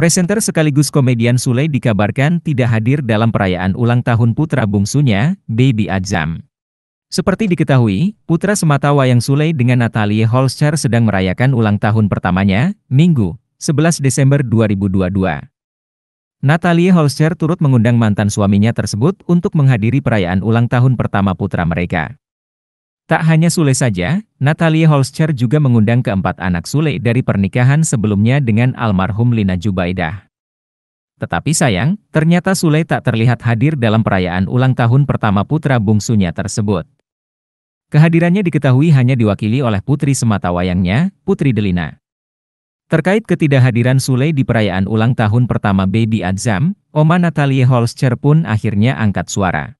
Presenter sekaligus komedian Sule dikabarkan tidak hadir dalam perayaan ulang tahun putra bungsunya, Baby Azam. Seperti diketahui, putra semata wayang Sule dengan Natalie Holscher sedang merayakan ulang tahun pertamanya, Minggu, 11 Desember 2022. Natalie Holscher turut mengundang mantan suaminya tersebut untuk menghadiri perayaan ulang tahun pertama putra mereka. Tak hanya Sule saja, Natalia Holscher juga mengundang keempat anak Sule dari pernikahan sebelumnya dengan almarhum Lina Jubaidah. Tetapi sayang, ternyata Sule tak terlihat hadir dalam perayaan ulang tahun pertama putra bungsunya tersebut. Kehadirannya diketahui hanya diwakili oleh putri semata wayangnya, Putri Delina. Terkait ketidakhadiran Sule di perayaan ulang tahun pertama Baby Azam, Oma Natalia Holscher pun akhirnya angkat suara.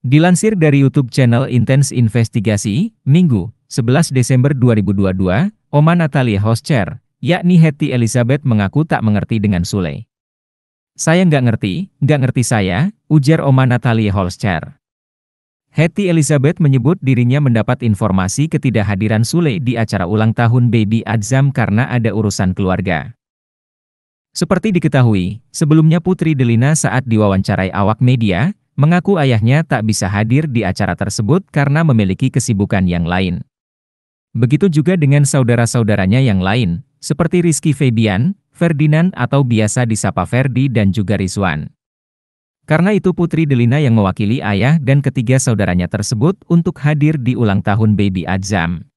Dilansir dari YouTube channel Intense Investigasi, Minggu, 11 Desember 2022, Oma Natalia Hoscher, yakni Hetty Elizabeth mengaku tak mengerti dengan Sule. Saya nggak ngerti, nggak ngerti saya, ujar Oma Natalia Hoscher. Hetty Elizabeth menyebut dirinya mendapat informasi ketidakhadiran Sule di acara ulang tahun Baby Adzam karena ada urusan keluarga. Seperti diketahui, sebelumnya Putri Delina saat diwawancarai awak media, mengaku ayahnya tak bisa hadir di acara tersebut karena memiliki kesibukan yang lain. Begitu juga dengan saudara-saudaranya yang lain, seperti Rizky Febian, Ferdinand atau biasa disapa Ferdi dan juga Rizwan. Karena itu Putri Delina yang mewakili ayah dan ketiga saudaranya tersebut untuk hadir di ulang tahun Baby Azam.